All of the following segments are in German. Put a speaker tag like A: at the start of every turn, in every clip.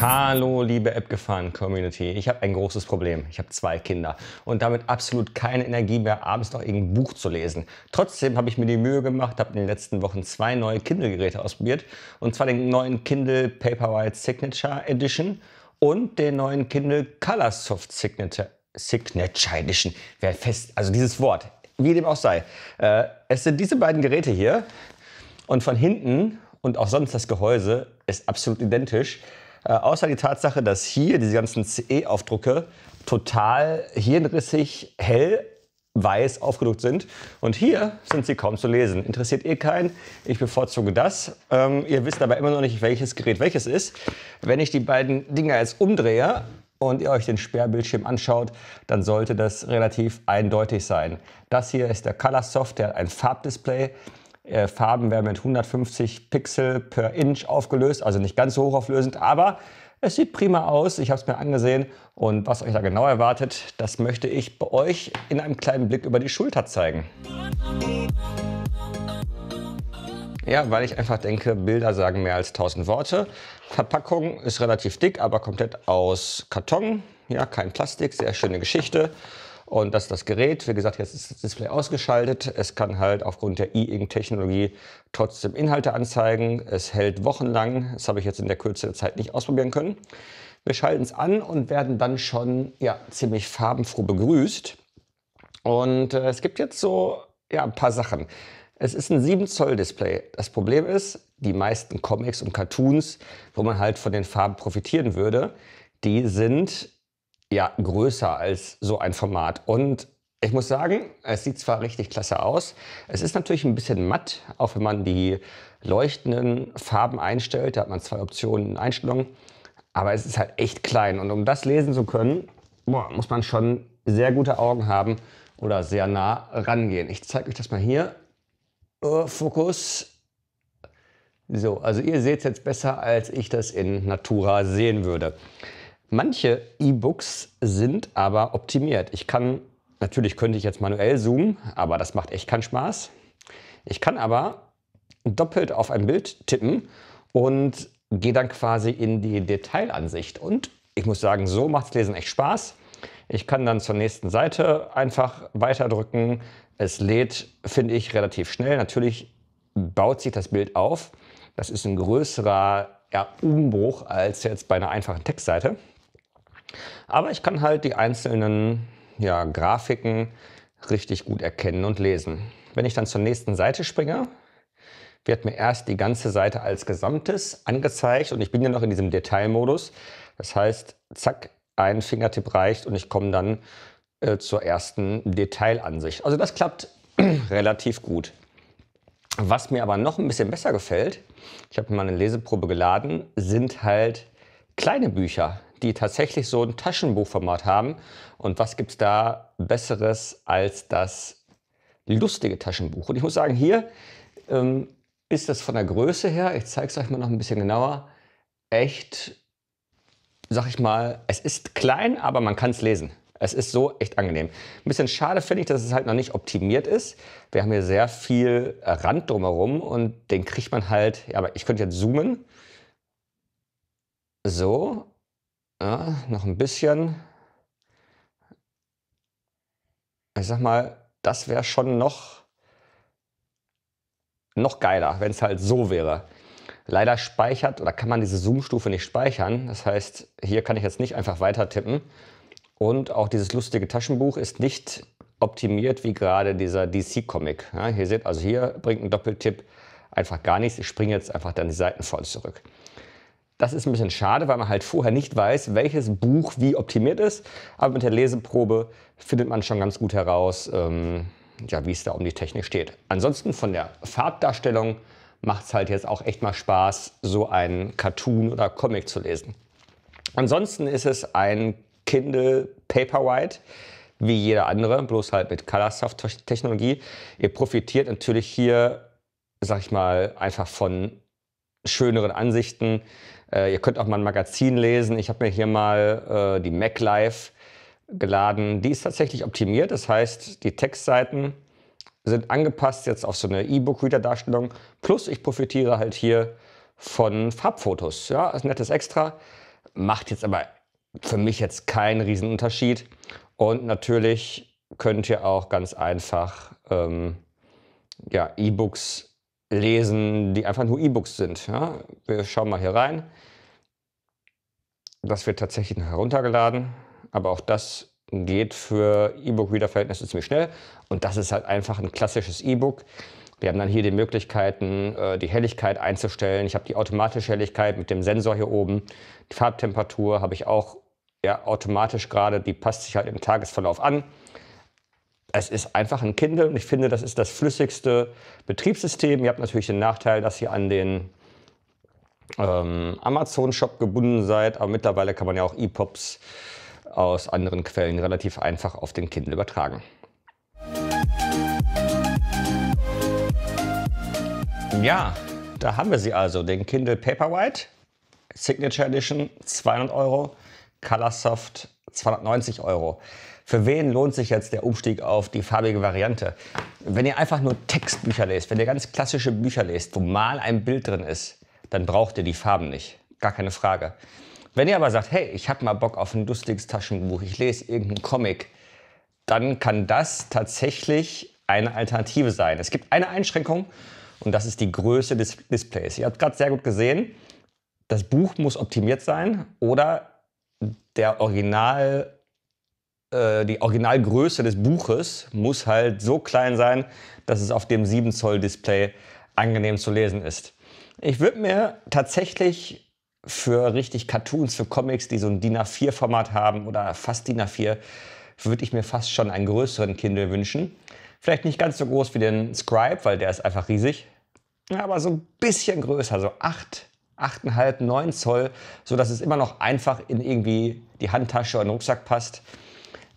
A: Hallo, liebe App-Gefahren-Community. Ich habe ein großes Problem. Ich habe zwei Kinder und damit absolut keine Energie mehr, abends noch irgendein Buch zu lesen. Trotzdem habe ich mir die Mühe gemacht, habe in den letzten Wochen zwei neue Kindle-Geräte ausprobiert. Und zwar den neuen Kindle Paperwhite Signature Edition und den neuen Kindle Colorsoft Signature, Signature Edition. Wer fest, also dieses Wort, wie dem auch sei. Äh, es sind diese beiden Geräte hier und von hinten und auch sonst das Gehäuse ist absolut identisch. Äh, außer die Tatsache, dass hier diese ganzen CE-Aufdrucke total hirnrissig hell weiß aufgedruckt sind. Und hier sind sie kaum zu lesen. Interessiert eh keinen. Ich bevorzuge das. Ähm, ihr wisst aber immer noch nicht, welches Gerät welches ist. Wenn ich die beiden Dinger jetzt umdrehe und ihr euch den Sperrbildschirm anschaut, dann sollte das relativ eindeutig sein. Das hier ist der ColorSoft, der hat ein Farbdisplay. Äh, Farben werden mit 150 Pixel per Inch aufgelöst, also nicht ganz so hochauflösend, aber es sieht prima aus. Ich habe es mir angesehen und was euch da genau erwartet, das möchte ich bei euch in einem kleinen Blick über die Schulter zeigen. Ja, weil ich einfach denke, Bilder sagen mehr als 1000 Worte. Verpackung ist relativ dick, aber komplett aus Karton. Ja, kein Plastik, sehr schöne Geschichte. Und das ist das Gerät. Wie gesagt, jetzt ist das Display ausgeschaltet. Es kann halt aufgrund der E-Ink-Technologie trotzdem Inhalte anzeigen. Es hält wochenlang. Das habe ich jetzt in der Kürze der Zeit nicht ausprobieren können. Wir schalten es an und werden dann schon ja, ziemlich farbenfroh begrüßt. Und äh, es gibt jetzt so ja, ein paar Sachen. Es ist ein 7-Zoll-Display. Das Problem ist, die meisten Comics und Cartoons, wo man halt von den Farben profitieren würde, die sind ja größer als so ein Format. Und ich muss sagen, es sieht zwar richtig klasse aus, es ist natürlich ein bisschen matt, auch wenn man die leuchtenden Farben einstellt. Da hat man zwei Optionen in Einstellungen, aber es ist halt echt klein. Und um das lesen zu können, boah, muss man schon sehr gute Augen haben oder sehr nah rangehen. Ich zeige euch das mal hier. Oh, Fokus. So, also ihr seht es jetzt besser, als ich das in Natura sehen würde. Manche E-Books sind aber optimiert. Ich kann, natürlich könnte ich jetzt manuell zoomen, aber das macht echt keinen Spaß. Ich kann aber doppelt auf ein Bild tippen und gehe dann quasi in die Detailansicht. Und ich muss sagen, so macht Lesen echt Spaß. Ich kann dann zur nächsten Seite einfach weiterdrücken. Es lädt, finde ich, relativ schnell. Natürlich baut sich das Bild auf. Das ist ein größerer ja, Umbruch als jetzt bei einer einfachen Textseite. Aber ich kann halt die einzelnen ja, Grafiken richtig gut erkennen und lesen. Wenn ich dann zur nächsten Seite springe, wird mir erst die ganze Seite als Gesamtes angezeigt und ich bin ja noch in diesem Detailmodus. Das heißt, zack, ein Fingertipp reicht und ich komme dann äh, zur ersten Detailansicht. Also das klappt relativ gut. Was mir aber noch ein bisschen besser gefällt, ich habe mal eine Leseprobe geladen, sind halt kleine Bücher die tatsächlich so ein Taschenbuchformat haben. Und was gibt es da Besseres als das lustige Taschenbuch? Und ich muss sagen, hier ähm, ist das von der Größe her, ich zeige es euch mal noch ein bisschen genauer, echt, sag ich mal, es ist klein, aber man kann es lesen. Es ist so echt angenehm. Ein bisschen schade finde ich, dass es halt noch nicht optimiert ist. Wir haben hier sehr viel Rand drumherum und den kriegt man halt, ja, aber ich könnte jetzt zoomen. So, ja, noch ein bisschen. Ich sag mal, das wäre schon noch, noch geiler, wenn es halt so wäre. Leider speichert oder kann man diese Zoom-Stufe nicht speichern. Das heißt, hier kann ich jetzt nicht einfach weiter tippen. Und auch dieses lustige Taschenbuch ist nicht optimiert wie gerade dieser DC-Comic. Ja, hier seht also hier bringt ein Doppeltipp einfach gar nichts. Ich springe jetzt einfach dann die Seiten voll zurück. Das ist ein bisschen schade, weil man halt vorher nicht weiß, welches Buch wie optimiert ist. Aber mit der Leseprobe findet man schon ganz gut heraus, ähm, ja, wie es da um die Technik steht. Ansonsten von der Farbdarstellung macht es halt jetzt auch echt mal Spaß, so einen Cartoon oder Comic zu lesen. Ansonsten ist es ein Kindle Paperwhite wie jeder andere, bloß halt mit Colorsoft-Technologie. Ihr profitiert natürlich hier, sag ich mal, einfach von schöneren Ansichten, äh, ihr könnt auch mal ein Magazin lesen. Ich habe mir hier mal äh, die MacLife geladen. Die ist tatsächlich optimiert. Das heißt, die Textseiten sind angepasst jetzt auf so eine E-Book-Reader-Darstellung. Plus ich profitiere halt hier von Farbfotos. Ja, ist ein nettes Extra. Macht jetzt aber für mich jetzt keinen Riesenunterschied. Und natürlich könnt ihr auch ganz einfach ähm, ja, E-Books lesen, die einfach nur E-Books sind. Ja? Wir schauen mal hier rein. Das wird tatsächlich heruntergeladen, aber auch das geht für E-Book-Reader-Verhältnisse ziemlich schnell. Und das ist halt einfach ein klassisches E-Book. Wir haben dann hier die Möglichkeiten, äh, die Helligkeit einzustellen. Ich habe die automatische Helligkeit mit dem Sensor hier oben. Die Farbtemperatur habe ich auch ja, automatisch gerade. Die passt sich halt im Tagesverlauf an es ist einfach ein Kindle und ich finde, das ist das flüssigste Betriebssystem. Ihr habt natürlich den Nachteil, dass ihr an den ähm, Amazon-Shop gebunden seid, aber mittlerweile kann man ja auch EPUBs aus anderen Quellen relativ einfach auf den Kindle übertragen. Ja, da haben wir sie also, den Kindle Paperwhite Signature Edition, 200 Euro, Colorsoft 290 Euro. Für wen lohnt sich jetzt der Umstieg auf die farbige Variante? Wenn ihr einfach nur Textbücher lest, wenn ihr ganz klassische Bücher lest, wo mal ein Bild drin ist, dann braucht ihr die Farben nicht. Gar keine Frage. Wenn ihr aber sagt, hey, ich habe mal Bock auf ein lustiges Taschenbuch, ich lese irgendeinen Comic, dann kann das tatsächlich eine Alternative sein. Es gibt eine Einschränkung und das ist die Größe des Displays. Ihr habt gerade sehr gut gesehen, das Buch muss optimiert sein oder der Original, äh, die Originalgröße des Buches muss halt so klein sein, dass es auf dem 7 Zoll Display angenehm zu lesen ist. Ich würde mir tatsächlich für richtig Cartoons, für Comics, die so ein DIN A4-Format haben oder fast DIN A4, würde ich mir fast schon einen größeren Kindle wünschen. Vielleicht nicht ganz so groß wie den Scribe, weil der ist einfach riesig, aber so ein bisschen größer, so 8 8,5, 9 Zoll, sodass es immer noch einfach in irgendwie die Handtasche oder den Rucksack passt.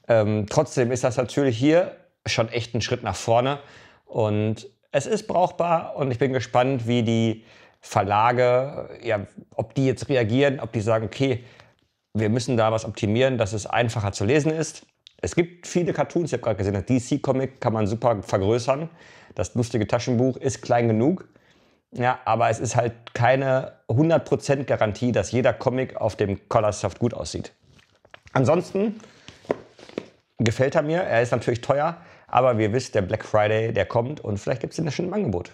A: Ähm, trotzdem ist das natürlich hier schon echt ein Schritt nach vorne und es ist brauchbar und ich bin gespannt, wie die Verlage, äh, ja, ob die jetzt reagieren, ob die sagen, okay, wir müssen da was optimieren, dass es einfacher zu lesen ist. Es gibt viele Cartoons, ich habe gerade gesehen, das DC-Comic kann man super vergrößern. Das lustige Taschenbuch ist klein genug. Ja, aber es ist halt keine 100% Garantie, dass jeder Comic auf dem Colorsoft gut aussieht. Ansonsten gefällt er mir. Er ist natürlich teuer, aber wir wissen, der Black Friday, der kommt und vielleicht gibt es den schon im Angebot.